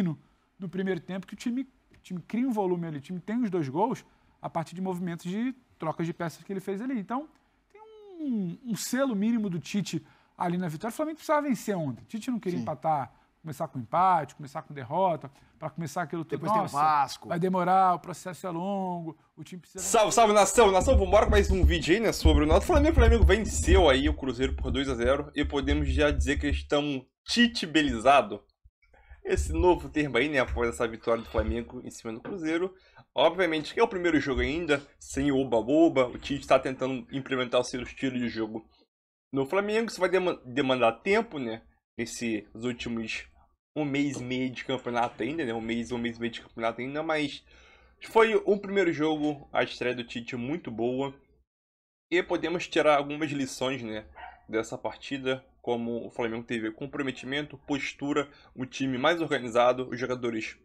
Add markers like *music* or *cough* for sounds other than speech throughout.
no primeiro tempo, que o time, o time cria um volume ali, o time tem os dois gols a partir de movimentos de trocas de peças que ele fez ali. Então, tem um, um selo mínimo do Tite ali na vitória. O Flamengo precisava vencer ontem. O Tite não queria Sim. empatar, começar com empate, começar com derrota, para começar aquilo tudo. Depois Nossa, tem o Vasco. Vai demorar, o processo é longo, o time precisa. Salve, salve nação! Nação, vambora com mais um vídeo aí, né? Sobre o nosso Flamengo. O Flamengo venceu aí o Cruzeiro por 2 a 0 e podemos já dizer que eles estão titebelizado esse novo termo aí, né, após essa vitória do Flamengo em cima do Cruzeiro. Obviamente que é o primeiro jogo ainda, sem o oba-boba, o Tite está tentando implementar o seu estilo de jogo no Flamengo, isso vai demandar tempo, né, nesses últimos um mês e meio de campeonato ainda, né, um mês, um mês e meio de campeonato ainda, mas foi um primeiro jogo, a estreia do Tite muito boa, e podemos tirar algumas lições, né, dessa partida, como o Flamengo teve comprometimento, postura, um time mais organizado, os jogadores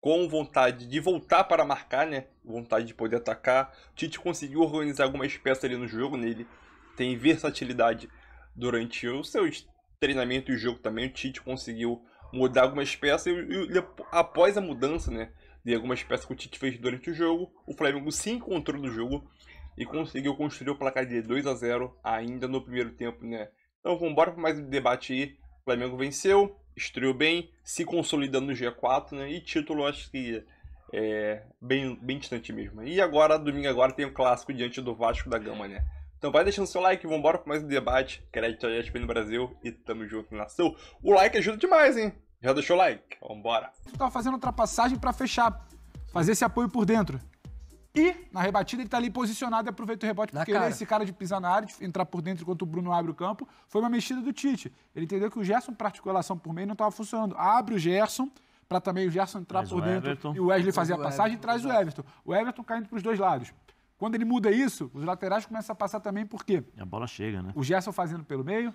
com vontade de voltar para marcar, né? Vontade de poder atacar. O Tite conseguiu organizar algumas peças ali no jogo, nele né? tem versatilidade durante os seus treinamentos e jogo também. O Tite conseguiu mudar algumas peças e, e, após a mudança, né? De algumas peças que o Tite fez durante o jogo, o Flamengo se encontrou no jogo e conseguiu construir o placar de 2 a 0 ainda no primeiro tempo, né? Então vamos embora para mais um debate aí. O Flamengo venceu, estreou bem, se consolidando no G4, né? E título acho que é bem, bem distante mesmo. E agora, domingo agora, tem o clássico diante do Vasco da Gama, né? Então vai deixando seu like, vamos embora para mais um debate. Crédito a ESPN Brasil e tamo junto, nação. O like ajuda demais, hein? Já deixou o like? Vambora. Tu tava fazendo ultrapassagem para fechar, fazer esse apoio por dentro. E na rebatida ele tá ali posicionado e aproveita o rebote, porque ele é esse cara de pisar na área, de entrar por dentro enquanto o Bruno abre o campo. Foi uma mexida do Tite. Ele entendeu que o Gerson para articulação por meio não estava funcionando. Abre o Gerson para também o Gerson entrar por dentro e o Wesley fazer a passagem e traz o Everton. O Everton caindo para os dois lados. Quando ele muda isso, os laterais começam a passar também, por quê? A bola chega, né? O Gerson fazendo pelo meio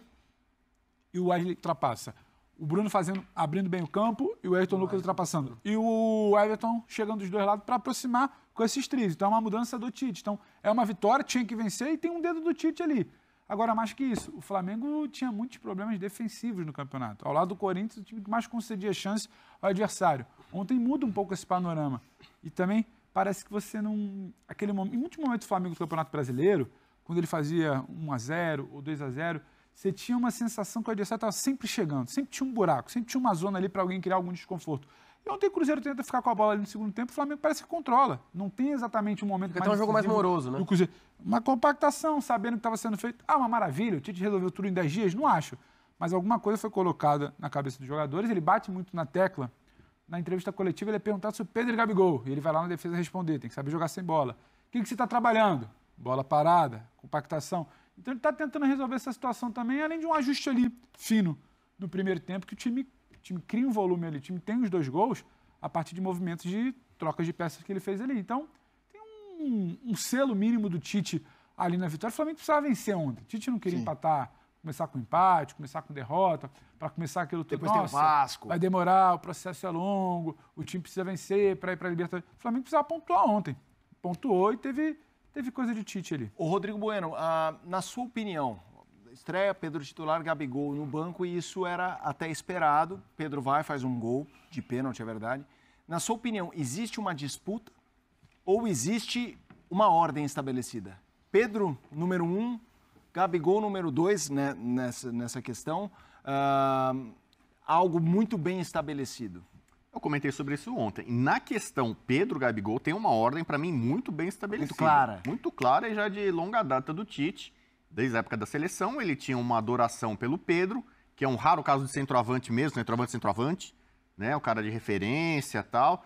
e o Wesley ultrapassa. O Bruno fazendo, abrindo bem o campo e o Everton Lucas ultrapassando. E o Everton chegando dos dois lados para aproximar com esses três. Então é uma mudança do Tite. Então é uma vitória, tinha que vencer e tem um dedo do Tite ali. Agora, mais que isso, o Flamengo tinha muitos problemas defensivos no campeonato. Ao lado do Corinthians, o time que mais concedia chance ao adversário. Ontem muda um pouco esse panorama. E também parece que você não. Aquele momento, em muitos momentos do Flamengo do Campeonato Brasileiro, quando ele fazia 1x0 ou 2x0, você tinha uma sensação que o adversário estava sempre chegando, sempre tinha um buraco, sempre tinha uma zona ali para alguém criar algum desconforto. E ontem o Cruzeiro tenta ficar com a bola ali no segundo tempo, o Flamengo parece que controla. Não tem exatamente um momento Porque mais. é um jogo mais moroso, né? Cruzeiro. Uma compactação, sabendo que estava sendo feito. Ah, uma maravilha, o Tite resolveu tudo em 10 dias? Não acho. Mas alguma coisa foi colocada na cabeça dos jogadores, ele bate muito na tecla. Na entrevista coletiva, ele é perguntado sobre o Pedro e Gabigol. E ele vai lá na defesa responder: tem que saber jogar sem bola. O que, que você está trabalhando? Bola parada, compactação. Então ele está tentando resolver essa situação também, além de um ajuste ali fino do primeiro tempo, que o time time cria um volume ali, o time tem os dois gols a partir de movimentos de trocas de peças que ele fez ali. Então, tem um, um selo mínimo do Tite ali na vitória. O Flamengo precisava vencer ontem. O Tite não queria Sim. empatar, começar com empate, começar com derrota, para começar aquilo tudo. Depois tem o Vasco. Vai demorar, o processo é longo, o time precisa vencer para ir para a Libertadores. O Flamengo precisava pontuar ontem. Pontuou e teve, teve coisa de Tite ali. O Rodrigo Bueno, ah, na sua opinião, estreia, Pedro titular, Gabigol no banco, e isso era até esperado. Pedro vai, faz um gol de pênalti, é verdade. Na sua opinião, existe uma disputa ou existe uma ordem estabelecida? Pedro, número um, Gabigol, número dois, né, nessa, nessa questão. Uh, algo muito bem estabelecido. Eu comentei sobre isso ontem. Na questão Pedro Gabigol tem uma ordem para mim muito bem estabelecida, muito clara, muito clara e já de longa data do Tite desde a época da seleção, ele tinha uma adoração pelo Pedro, que é um raro caso de centroavante mesmo, centroavante, centroavante, né? O cara de referência tal.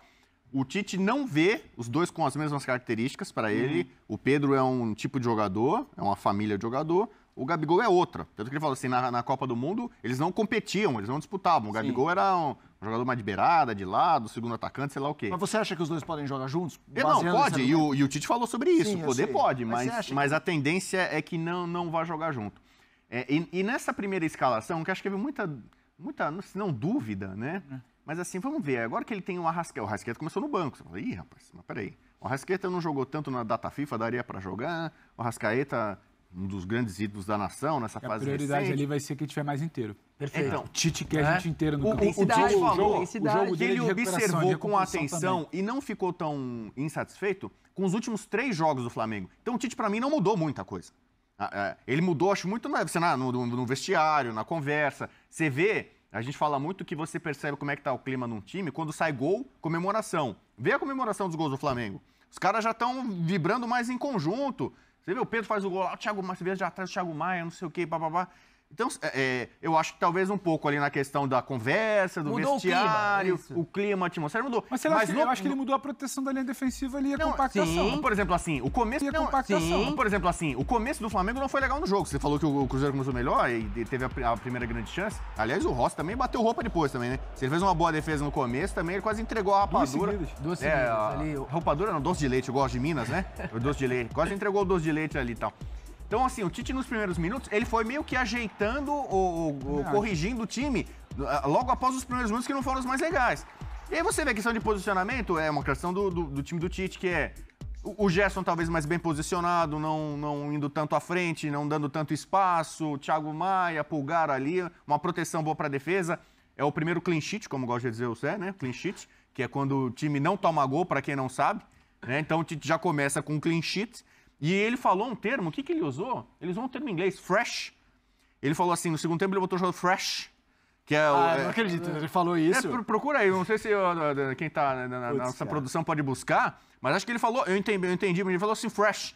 O Tite não vê os dois com as mesmas características para ele. Uhum. O Pedro é um tipo de jogador, é uma família de jogador. O Gabigol é outra. Tanto que ele fala assim, na, na Copa do Mundo, eles não competiam, eles não disputavam. O Sim. Gabigol era um, um jogador mais de beirada, de lado, segundo atacante, sei lá o quê. Mas você acha que os dois podem jogar juntos? Não, pode. E o, e o, Tite falou sobre isso. Sim, Poder pode, mas, mas, mas que... a tendência é que não, não vá jogar junto. É, e, e, nessa primeira escalação, que acho que teve muita, muita se não dúvida, né? É. Mas assim, vamos ver. Agora que ele tem o Arrasqueta, o Arrasqueta começou no banco. Você fala, ih, rapaz, mas peraí. O Arrasqueta não jogou tanto na data FIFA, daria para jogar. O Arrascaeta um dos grandes ídolos da nação nessa fase A prioridade recente. ali vai ser quem tiver mais inteiro. Perfeito. Então, Tite quer é? a né? gente inteiro no o, campo. O, o, Cidade o, falou, o jogo que é ele observou com atenção também. e não ficou tão insatisfeito com os últimos três jogos do Flamengo. Então o Tite, para mim, não mudou muita coisa. Ah, é, ele mudou, acho, muito no, no, no vestiário, na conversa. Você vê, a gente fala muito que você percebe como é que tá o clima num time quando sai gol, comemoração. Vê a comemoração dos gols do Flamengo. Os caras já estão vibrando mais em conjunto. Você vê, o Pedro faz o gol lá, o Thiago Maia, você vê de atrás do Thiago Maia, não sei o quê, bababá. Então, é, é, eu acho que talvez um pouco ali na questão da conversa, do mudou vestiário, o clima, é o clima, a atmosfera mudou. Mas, lá, mas no, eu acho que ele mudou a proteção da linha defensiva ali, a compactação. Sim. Por exemplo, assim, o começo... E a compactação. Por exemplo, assim, o começo do Flamengo não foi legal no jogo. Você falou que o Cruzeiro começou melhor e teve a, a primeira grande chance. Aliás, o Rossi também bateu roupa depois também, né? Se ele fez uma boa defesa no começo também, ele quase entregou a rapadura. doce é, seguidas. Duas a, ali. não, doce de leite, eu gosto de Minas, né? doce de leite. Quase entregou o doce de leite ali e tal. Então, assim, o Tite nos primeiros minutos, ele foi meio que ajeitando ou, corrigindo o time ah, logo após os primeiros minutos que não foram os mais legais. E aí você vê a questão de posicionamento, é uma questão do, do, do time do Tite, que é o Gerson talvez mais bem posicionado, não, não indo tanto à frente, não dando tanto espaço, Thiago Maia, Pulgar ali, uma proteção boa para a defesa. É o primeiro clean sheet, como gosta de dizer o Zé, né? Clean sheet, que é quando o time não toma gol, para quem não sabe. Né? Então o Tite já começa com um clean sheet. E ele falou um termo, o que, que ele usou? Ele usou um termo em inglês, fresh. Ele falou assim, no segundo tempo ele botou o jogo fresh. Que é ah, o, é- não é, acredito, ele falou é, isso. É, procura aí, não sei se eu, quem tá né, na, na nossa cara. produção pode buscar, mas acho que ele falou, eu entendi, eu entendi, mas ele falou assim, fresh.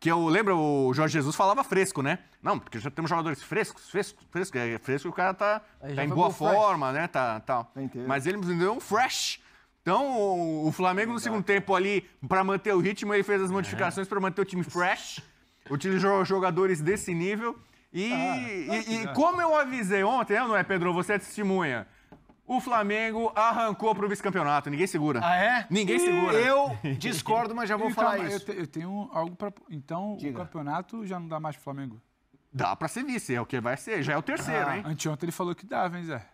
Que eu lembro, o Jorge Jesus falava fresco, né? Não, porque já temos jogadores frescos, frescos, frescos. É fresco o cara tá, tá em boa forma, fresh. né? Tá, tá. Mas ele me deu um fresh. Então, o Flamengo no segundo tempo ali, para manter o ritmo, ele fez as é. modificações para manter o time fresh, utilizou jogadores desse nível. E, ah, e, e é. como eu avisei ontem, né, não é, Pedro? Você é testemunha. O Flamengo arrancou para o vice-campeonato. Ninguém segura. Ah, é? Ninguém e segura. Eu *laughs* discordo, mas já vou então, falar eu Te, eu, tenho algo para. Então, Diga. o campeonato já não dá mais para o Flamengo? Dá para ser vice, é o que vai ser. Já é o terceiro, ah, hein? Anteontem ele falou que dava, hein, Zé?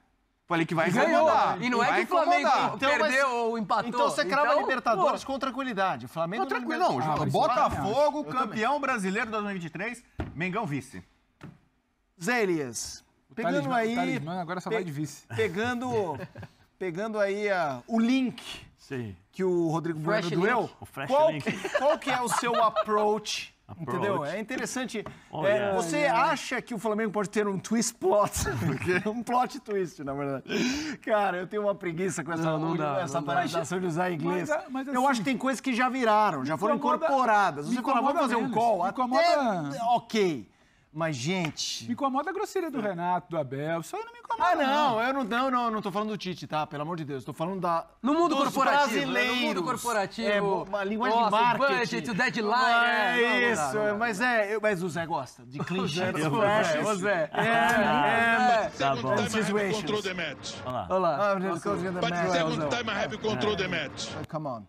Falei que vai ganhar E não é que o Flamengo então, perdeu mas, ou empatou. Então você crava então, Libertadores pô. com tranquilidade. Flamengo não, tranquilo, é não. Ah, Botafogo, é campeão também. brasileiro 2023, Mengão vice. Zé Elias, o pegando talismã, aí... agora só pe, vai de vice. Pegando, *laughs* pegando aí a, ah, o link Sim. que o Rodrigo Fresh doeu. O Fresh qual, link. qual que é o seu *laughs* approach Entendeu? É interessante. *laughs* Oh, é, yeah, você yeah. acha que o Flamengo pode ter um twist plot? *laughs* É um plot twist, na verdade. Cara, eu tenho uma preguiça com essa, não, não dá, essa paralisação de usar é, inglês. Mas, mas, assim, eu acho que tem coisas que já viraram, já foram incorporadas. Você quando vai fazer um call, até, ok. Mas, gente. Me incomoda a grosseria do Renato, do Abel. Isso aí não me incomoda. Ah, não, não. eu não, não, não, não tô falando do Tite, tá? Pelo amor de Deus. Tô falando da. No mundo corporativo. No mundo corporativo. É, uma linguagem Nossa, de marketing. O budget, o deadline. Ah, é, é isso. Não, não, mas é. Eu, mas o Zé gosta de *laughs* clichê. O Zé. É, é. é. Tá bom. Time Olha lá. Olha lá. Olha lá. Olha lá. Olha lá. Olha lá. Olha lá. Olha lá.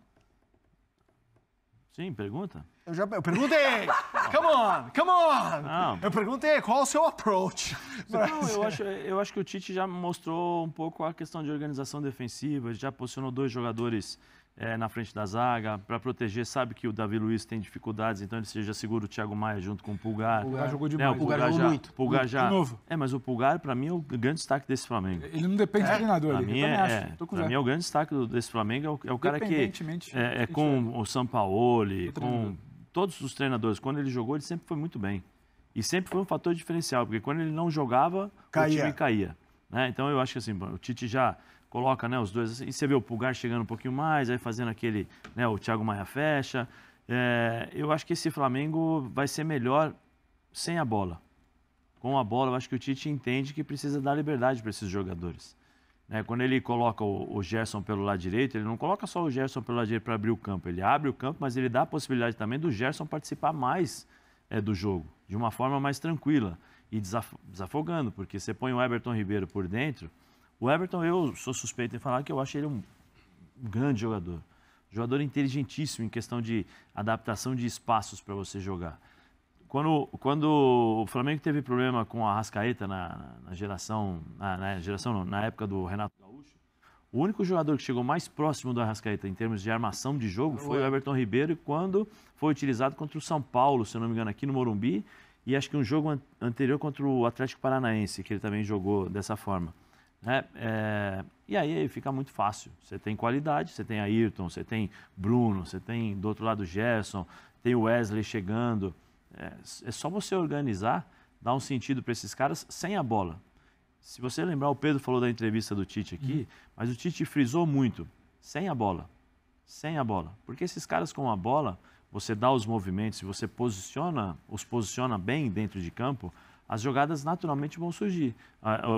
Sim, pergunta. Eu já eu perguntei! *laughs* come on, come on! Não. Ah. Eu perguntei qual o seu approach. Não, eu acho, eu acho que o Tite já mostrou um pouco a questão de organização defensiva, já posicionou dois jogadores é, na frente da zaga, para proteger. Sabe que o Davi Luiz tem dificuldades, então ele seja seguro o Thiago Maia junto com o Pulgar. O Pulgar jogou demais. É, o Pulgar, jogou já, muito. Pulgar já, de novo. É, mas o Pulgar, para mim, é o grande destaque desse Flamengo. Ele não depende é, do treinador. Para mim, é, é para mim é o grande destaque desse Flamengo. É o, é o cara que. É, é, é com o Sampaoli, com todos os treinadores. Quando ele jogou, ele sempre foi muito bem. E sempre foi um fator diferencial, porque quando ele não jogava, caía. o time caía. Né? Então eu acho que assim, o Tite já coloca né, os dois assim, e você vê o Pulgar chegando um pouquinho mais, aí fazendo aquele, né, o Thiago Maia fecha. É, eu acho que esse Flamengo vai ser melhor sem a bola. Com a bola, eu acho que o Tite entende que precisa dar liberdade para esses jogadores. Né, quando ele coloca o, o, Gerson pelo lado direito, ele não coloca só o Gerson pelo lado direito para abrir o campo, ele abre o campo, mas ele dá a possibilidade também do Gerson participar mais é, do jogo, de uma forma mais tranquila e desaf desafogando, porque você põe o Everton Ribeiro por dentro, o Everton, eu sou suspeito em falar que eu acho ele um grande jogador. Jogador inteligentíssimo em questão de adaptação de espaços para você jogar. Quando, quando o Flamengo teve problema com a Rascaeta na, na geração, na, na geração não, na época do Renato Gaúcho, o único jogador que chegou mais próximo do Arrascaeta em termos de armação de jogo foi o é. Everton Ribeiro, quando foi utilizado contra o São Paulo, se não me engano, aqui no Morumbi, e acho que um jogo anterior contra o Atlético Paranaense, que ele também jogou dessa forma. Né? É, e aí fica muito fácil. Você tem qualidade, você tem Ayrton, você tem Bruno, você tem do outro lado Gerson, tem Wesley chegando. É, é só você organizar, dar um sentido para esses caras sem a bola. Se você lembrar, o Pedro falou da entrevista do Tite aqui, uhum. mas o Tite frisou muito, sem a bola. Sem a bola. Porque esses caras com a bola, você dá os movimentos, você posiciona, os posiciona bem dentro de campo, as jogadas naturalmente vão surgir.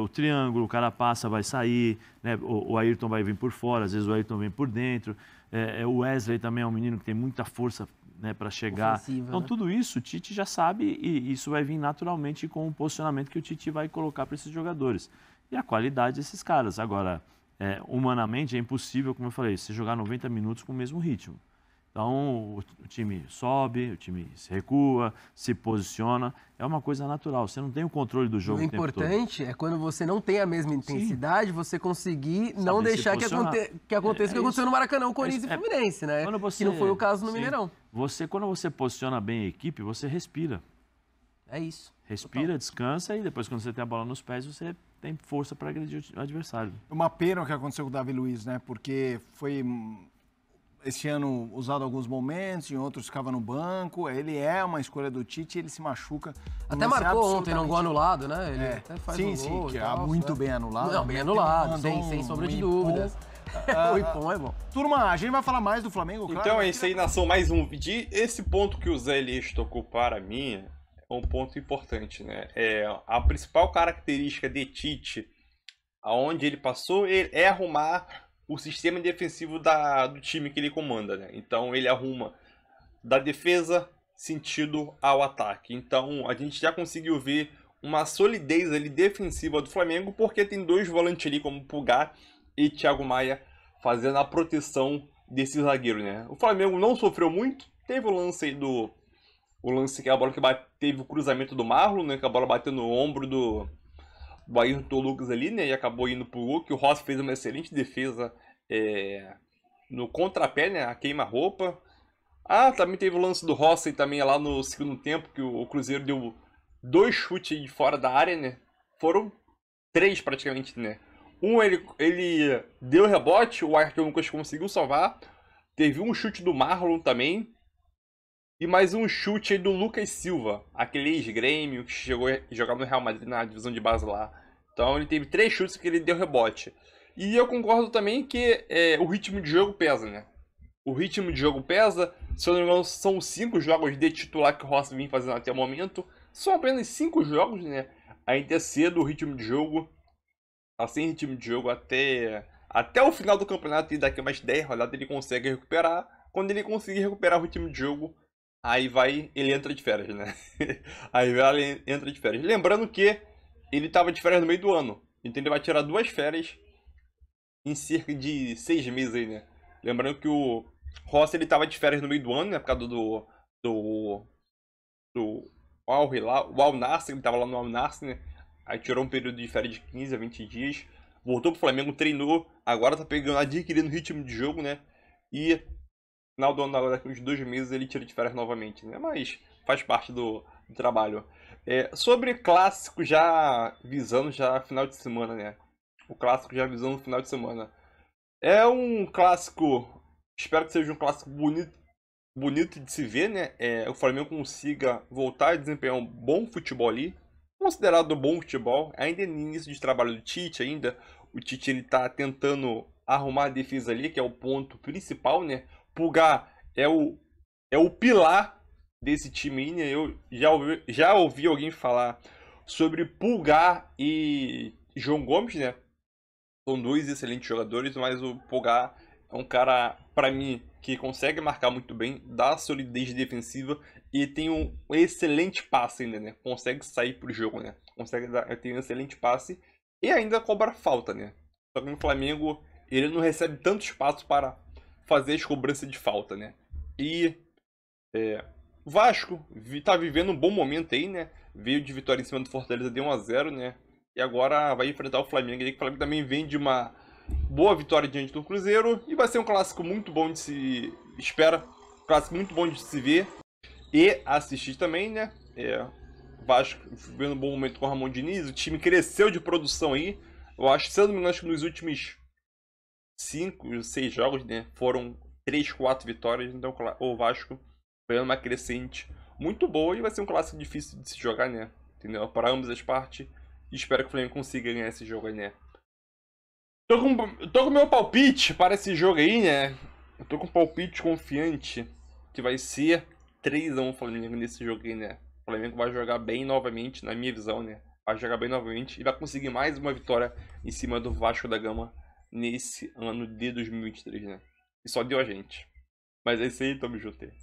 O triângulo, o cara passa, vai sair, né? o Ayrton vai vir por fora, às vezes o Ayrton vem por dentro. É, é, o Wesley também é um menino que tem muita força né, para chegar. Ofensiva, então, né? tudo isso o Tite já sabe e isso vai vir naturalmente com o posicionamento que o Tite vai colocar para esses jogadores. E a qualidade desses caras. Agora, é, humanamente é impossível, como eu falei, você jogar 90 minutos com o mesmo ritmo. Então, o time sobe, o time se recua, se posiciona. É uma coisa natural, você não tem o controle do jogo. O, o importante é quando você não tem a mesma intensidade, Sim. você conseguir não deixar que, aconte que, aconteça o é, que é aconteceu no Maracanã, o é Corinthians é, e Fluminense, né? Você, que não foi o caso no Sim. Mineirão. Você, quando você posiciona bem a equipe, você respira. É isso. Respira, Total. descansa e depois, quando você tem a bola nos pés, você tem força para agredir o adversário. Uma pena o que aconteceu com o Davi Luiz, né? Porque foi esse ano usado alguns momentos, em outros ficava no banco. Ele é uma escolha do Tite, ele se machuca. Até marcou ontem não gol anulado, né? Ele é. até faz sim, um sim, que é tal, é muito né? bem anulado. Não, bem anulado, sem, sem sombra um de dúvidas. o Ipom é bom. Turma, a gente vai falar mais do Flamengo, claro. Então é isso aí, nação, mais um vídeo. Esse ponto que o Zé Elias tocou para mim é um ponto importante, né? É a principal característica de Tite, aonde ele passou, ele é arrumar o sistema defensivo da, do time que ele comanda, né? Então ele arruma da defesa sentido ao ataque. Então a gente já conseguiu ver uma solidez ali defensiva do Flamengo, porque tem dois volantes ali como Pulgar e Thiago Maia fazendo a proteção desse zagueiro, né? O Flamengo não sofreu muito, teve o lance aí do o lance que a bola que bate, teve o cruzamento do Marlon, né, que a bola bateu no ombro do o Ayrton Lucas ali, né? E acabou indo pro gol, que o Rossi fez uma excelente defesa é, no contrapé, né? A queima-roupa. Ah, também teve o lance do Rossi também lá no segundo tempo, que o, o Cruzeiro deu dois chutes de fora da área, né? Foram três praticamente, né? Um ele, ele deu rebote, o Ayrton Lucas conseguiu salvar. Teve um chute do Marlon também, e mais um chute aí do Lucas Silva, aquele ex-grêmio que chegou a jogar no Real Madrid na divisão de base lá. Então ele teve três chutes que ele deu rebote. E eu concordo também que é, o ritmo de jogo pesa, né? O ritmo de jogo pesa. Se eu não me engano, são cinco jogos de titular que o Rossi vem fazendo até o momento. São apenas cinco jogos, né? Ainda é cedo o ritmo de jogo. Tá sem ritmo de jogo até, até o final do campeonato e daqui a mais 10 rodadas ele consegue recuperar. Quando ele conseguir recuperar o ritmo de jogo, Aí vai, ele entra de férias, né? *laughs* Aí vai, ele entra de férias. Lembrando que ele tava de férias no meio do ano. Então ele vai tirar duas férias em cerca de seis meses aí, né? Lembrando que o Rossi ele tava de férias no meio do ano, né? Por causa do. do. do. Al lá, o Al Nasser, ele tava lá no Al Nasser, né? Aí tirou um período de férias de 15 a 20 dias. Voltou pro Flamengo, treinou. Agora tá pegando, adquirindo ritmo de jogo, né? E final do ano, agora daqui uns dois meses, ele tira de férias novamente, né? Mas faz parte do, do trabalho. É, sobre clássico já visando já final de semana, né? O clássico já visando final de semana. É um clássico, espero que seja um clássico bonito, bonito de se ver, né? É, o Flamengo consiga voltar a desempenhar um bom futebol ali, considerado bom futebol, ainda é no início de trabalho do Tite ainda, o Tite ele tá tentando arrumar a defesa ali, que é o ponto principal, né? Pulgar é o, é o pilar desse time Eu já ouvi, já ouvi alguém falar sobre Pulgar e João Gomes, né? São dois excelentes jogadores, mas o Pulgar é um cara, para mim, que consegue marcar muito bem, dá solidez defensiva e tem um excelente passe ainda, né? Consegue sair pro jogo, né? Consegue dar, tem um excelente passe e ainda cobra falta, né? Só que no Flamengo ele não recebe tanto espaço para fazer as cobranças de falta, né? E é, Vasco tá vivendo um bom momento aí, né? Veio de vitória em cima do Fortaleza de 1 a 0, né? E agora vai enfrentar o Flamengo aí, que o Flamengo também vem de uma boa vitória diante do Cruzeiro e vai ser um clássico muito bom de se espera, um clássico muito bom de se ver e assistir também, né? É, Vasco vivendo um bom momento com o Ramon Diniz, o time cresceu de produção aí. Eu acho, sendo eu que nos últimos cinco, seis jogos, né? Foram três, quatro vitórias, então o Vasco foi uma crescente muito boa e vai ser um clássico difícil de se jogar, né? Entendeu? Para ambas as partes. Espero que o Flamengo consiga ganhar esse jogo aí, né? Tô com, tô com meu palpite para esse jogo aí, né? Eu tô com um palpite confiante que vai ser 3x1 Flamengo nesse jogo aí, né? O Flamengo vai jogar bem novamente, na minha visão, né? Vai jogar bem novamente e vai conseguir mais uma vitória em cima do Vasco da Gama nesse ano de 2023, né? E só deu a gente. Mas é isso aí, Tommy junto